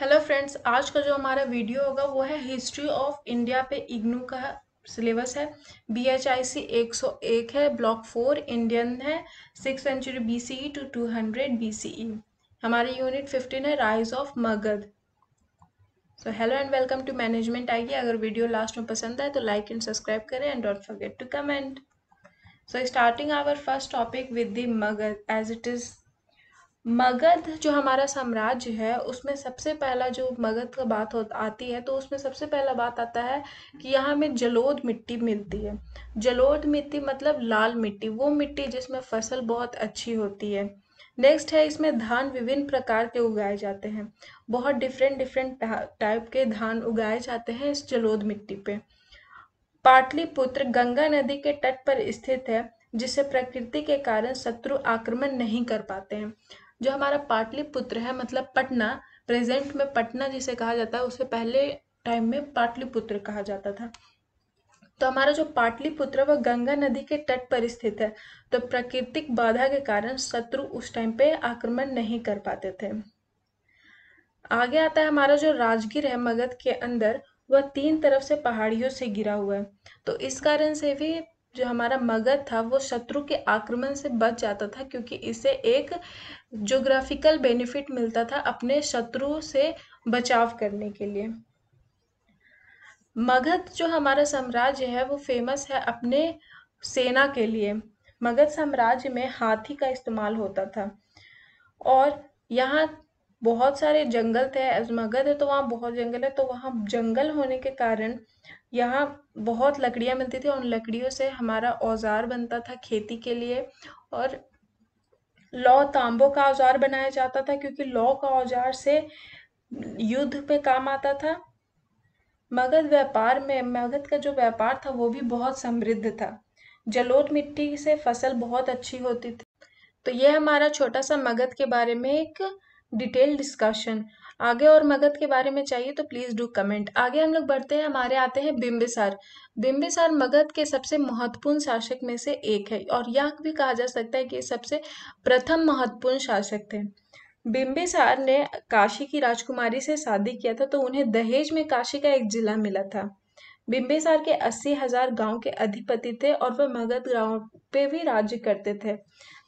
hello friends आज का जो हमारा वीडियो होगा वो है हिस्ट्री ऑफ इंडिया पे इग्नू का सिलेबस है बी एच आई सी एक सौ एक है ब्लॉक फोर इंडियन है six century B C E to two hundred B C E हमारी यूनिट फिफ्टीन है rise of Magadh so hello and welcome to management आइए अगर वीडियो लास्ट में पसंद आए तो लाइक एंड सब्सक्राइब करें and don't forget to comment so starting our first topic with the Magadh as it is Magadh जो हमारा साम्राज्य है उसमें सबसे पहला जो मगध का बात हो आती है तो उसमें सबसे पहला बात आता है कि यहाँ में जलोद मिट्टी मिलती है जलोद मिट्टी मतलब लाल मिट्टी वो मिट्टी जिसमें फसल बहुत अच्छी होती है नेक्स्ट है इसमें धान विभिन्न प्रकार के उगाए जाते हैं बहुत डिफरेंट डिफरेंट टाइप के धान उगाए जाते हैं इस जलोद मिट्टी पे पाटलिपुत्र गंगा नदी के तट पर स्थित है जिसे प्रकृति के कारण शत्रु आक्रमण नहीं कर पाते हैं जो हमारा पाटलिपुत्र है मतलब पटना प्रेजेंट में पटना जिसे कहा जाता है उसे पहले टाइम में पाटलिपुत्र कहा जाता था तो हमारा जो पाटलिपुत्र वह गंगा नदी के तट पर स्थित है तो प्राकृतिक बाधा के कारण शत्रु उस टाइम पे आक्रमण नहीं कर पाते थे आगे आता है हमारा जो राजगीर है मगध के अंदर वह तीन तरफ से पहाड़ियों से घिरा हुआ है तो इस कारण से भी जो हमारा मगध था वो शत्रु के आक्रमण से बच जाता था क्योंकि इसे एक जोग्राफिकल बेनिफिट मिलता था अपने शत्रु से बचाव करने के लिए मगध जो हमारा साम्राज्य है वो फेमस है अपने सेना के लिए मगध साम्राज्य में हाथी का इस्तेमाल होता था और यहाँ बहुत सारे जंगल थे अज- मगध है तो वहाँ बहुत जंगल है तो वहाँ जंगल होने के कारण यहाँ बहुत लकड़ियाँ मिलती थी उन लकड़ियों से हमारा औजार बनता था खेती के लिए और लौ तांबों का औजार बनाया जाता था क्योंकि लौ का औजार से युद्ध पे काम आता था मगध व्यापार में मगध का जो व्यापार था वो भी बहुत समृद्ध था जलोट मिट्टी से फसल बहुत अच्छी होती थी तो ये हमारा छोटा सा मगध के बारे में एक डिटेल डिस्कशन आगे और मगध के बारे में चाहिए तो प्लीज़ डू कमेंट आगे हम लोग बढ़ते हैं हमारे आते हैं बिम्बिसार बिम्बिसार मगध के सबसे महत्वपूर्ण शासक में से एक है और यह भी कहा जा सकता है कि सबसे प्रथम महत्वपूर्ण शासक थे बिम्बिसार ने काशी की राजकुमारी से शादी किया था तो उन्हें दहेज में काशी का एक जिला मिला था बिम्बिसार के अस्सी हजार गांव के अधिपति थे और वह मगध गांव पे भी राज्य करते थे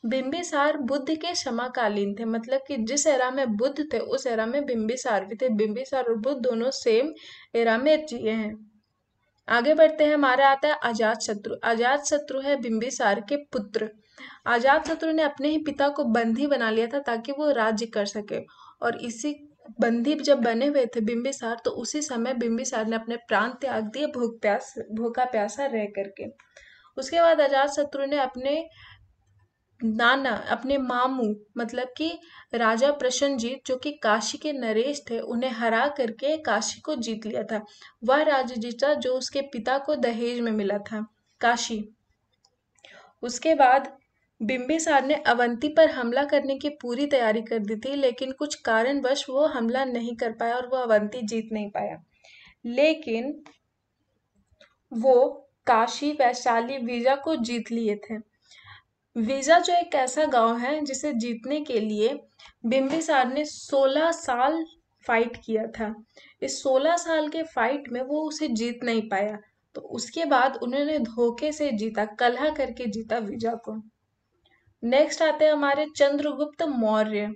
बिंबिसार बुद्ध के समकालीन थे मतलब कि जिस एरा में बुद्ध थे उस एरा में बिंबिसार भी थे बिंबिसार और बुद्ध दोनों सेम एरा में जिए हैं आगे बढ़ते हैं हमारा आता है आजाद शत्रु आजाद शत्रु है बिंबिसार के पुत्र आजाद शत्रु ने अपने ही पिता को बंदी बना लिया था ताकि वो राज्य कर सके और इसी बंदी जब बने हुए थे बिंबिसार तो उसी समय बिंबिसार ने अपने प्राण त्याग दिए भूख प्यास भूखा प्यासा रह करके उसके बाद अजात शत्रु ने अपने नाना अपने मामू मतलब कि राजा प्रसन्नजीत जो कि काशी के नरेश थे उन्हें हरा करके काशी को जीत लिया था वह राज्य जीता जो उसके पिता को दहेज में मिला था काशी उसके बाद बिम्बिसार ने अवंती पर हमला करने की पूरी तैयारी कर दी थी लेकिन कुछ कारणवश वो हमला नहीं कर पाया और वो अवंती जीत नहीं पाया लेकिन वो काशी वैशाली वीजा को जीत लिए थे वीजा जो एक ऐसा गांव है जिसे जीतने के लिए बिम्बिसार ने 16 साल फाइट किया था इस 16 साल के फाइट में वो उसे जीत नहीं पाया तो उसके बाद उन्होंने धोखे से जीता कलह करके जीता विजय को नेक्स्ट आते हैं हमारे चंद्रगुप्त मौर्य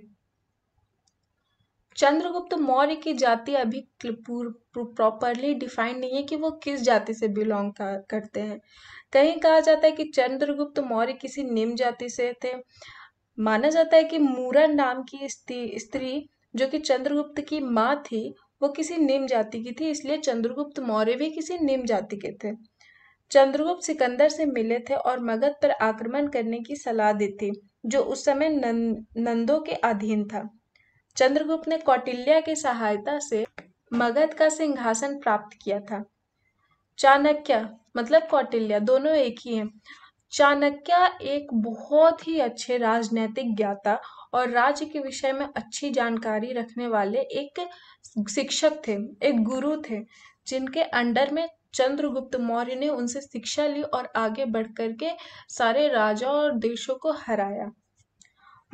चंद्रगुप्त मौर्य की जाति अभी प्रॉपरली डिफाइंड नहीं है कि वो किस जाति से बिलोंग करते हैं कहीं कहा जाता है कि चंद्रगुप्त मौर्य किसी निम्न जाति से थे माना जाता है कि मूरा नाम की स्त्री जो कि चंद्रगुप्त की माँ थी वो किसी निम्न जाति की थी इसलिए चंद्रगुप्त मौर्य भी किसी निम्न जाति के थे चंद्रगुप्त सिकंदर से मिले थे और मगध पर आक्रमण करने की सलाह दी थी जो उस समय नं, नंदों के अधीन था चंद्रगुप्त ने कौटिल्या की सहायता से मगध का सिंहासन प्राप्त किया था चाणक्य मतलब कौटिल्य दोनों एक ही हैं चाणक्य एक बहुत ही अच्छे राजनैतिक ज्ञाता और राज्य के विषय में अच्छी जानकारी रखने वाले एक शिक्षक थे एक गुरु थे जिनके अंडर में चंद्रगुप्त मौर्य ने उनसे शिक्षा ली और आगे बढ़ करके सारे राजा और देशों को हराया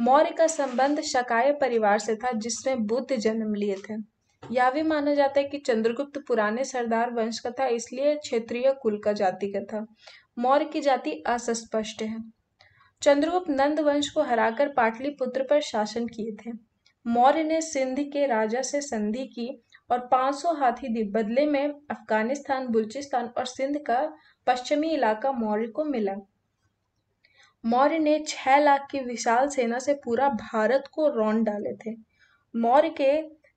मौर्य का संबंध शकाय परिवार से था जिसमें बुद्ध जन्म लिए थे यह भी माना जाता है कि चंद्रगुप्त पुराने सरदार वंश का था इसलिए क्षेत्रीय कुल का जाति का था मौर्य की जाति असस्पष्ट है चंद्रगुप्त नंद वंश को हराकर पाटलिपुत्र पर शासन किए थे मौर्य ने सिंध के राजा से संधि की और 500 हाथी दी बदले में अफगानिस्तान बुलचिस्तान और सिंध का पश्चिमी इलाका मौर्य को मिला मौर्य ने 6 लाख की विशाल सेना से पूरा भारत को रौन डाले थे मौर्य के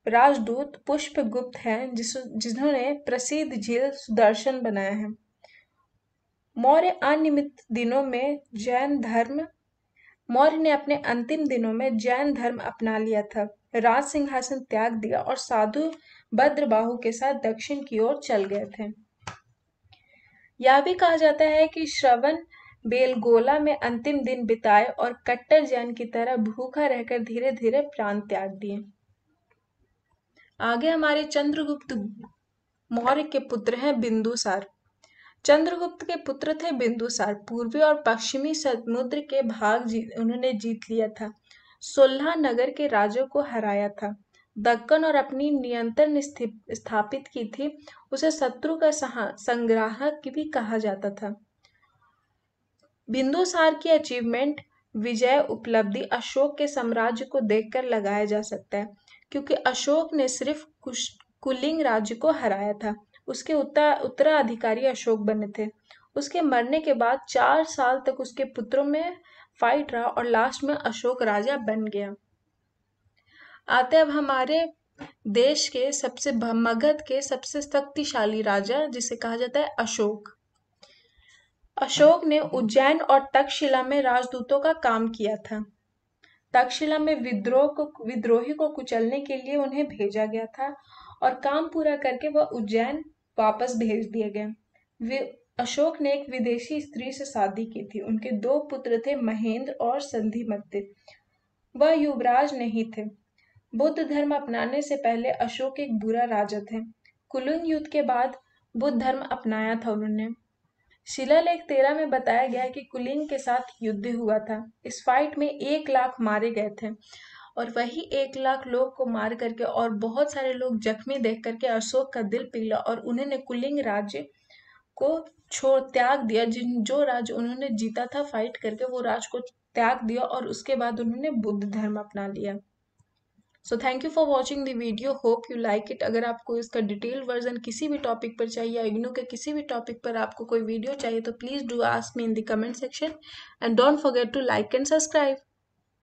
राजदूत पुष्पगुप्त हैं जिस जिन्होंने प्रसिद्ध झील सुदर्शन बनाया है मौर्य अनियमित दिनों में जैन धर्म मौर्य ने अपने अंतिम दिनों में जैन धर्म अपना लिया था राज सिंहासन त्याग दिया और साधु भद्रबाहु के साथ दक्षिण की ओर चल गए थे यह भी कहा जाता है कि श्रवण बेलगोला में अंतिम दिन बिताए और कट्टर जैन की तरह भूखा रहकर धीरे धीरे प्राण त्याग दिए आगे हमारे चंद्रगुप्त मौर्य के पुत्र हैं बिंदुसार चंद्रगुप्त के पुत्र थे बिंदुसार पूर्वी और पश्चिमी समुद्र के भाग जी, उन्होंने जीत लिया था सोलह नगर के राजों को हराया था दक्कन और अपनी नियंत्रण स्थापित की थी उसे शत्रु का संग्राहक भी कहा जाता था बिंदुसार की अचीवमेंट विजय उपलब्धि अशोक के साम्राज्य को देखकर लगाया जा सकता है क्योंकि अशोक ने सिर्फ कुश कुलिंग राज्य को हराया था उसके उत्तर उत्तराधिकारी अशोक बने थे उसके मरने के बाद चार साल तक उसके पुत्रों में फाइट रहा और लास्ट में अशोक राजा बन गया आते अब हमारे देश के सबसे मगध के सबसे शक्तिशाली राजा जिसे कहा जाता है अशोक अशोक ने उज्जैन और तक्षशिला में राजदूतों का काम किया था तक्षशिला में विद्रोह को विद्रोही को कुचलने के लिए उन्हें भेजा गया था और काम पूरा करके वह उज्जैन वापस भेज दिए गए अशोक ने एक विदेशी स्त्री से शादी की थी उनके दो पुत्र थे महेंद्र और संधिमत्य वह युवराज नहीं थे बुद्ध धर्म अपनाने से पहले अशोक एक बुरा राजा थे कुलुंग युद्ध के बाद बुद्ध धर्म अपनाया था उन्होंने शिलालेख तेरह में बताया गया है कि कुलीन के साथ युद्ध हुआ था इस फाइट में एक लाख मारे गए थे और वही एक लाख लोग को मार करके और बहुत सारे लोग जख्मी देख करके अशोक का दिल पिघला और उन्होंने कुलिंग राज्य को छोड़ त्याग दिया जिन जो राज उन्होंने जीता था फाइट करके वो राज को त्याग दिया और उसके बाद उन्होंने बुद्ध धर्म अपना लिया so thank you for watching the video hope you like it अगर आपको इसका डिटेल वर्जन किसी भी टॉपिक पर चाहिए या इग्नो के किसी भी टॉपिक पर आपको कोई वीडियो चाहिए तो please do ask me in the comment section and don't forget to like and subscribe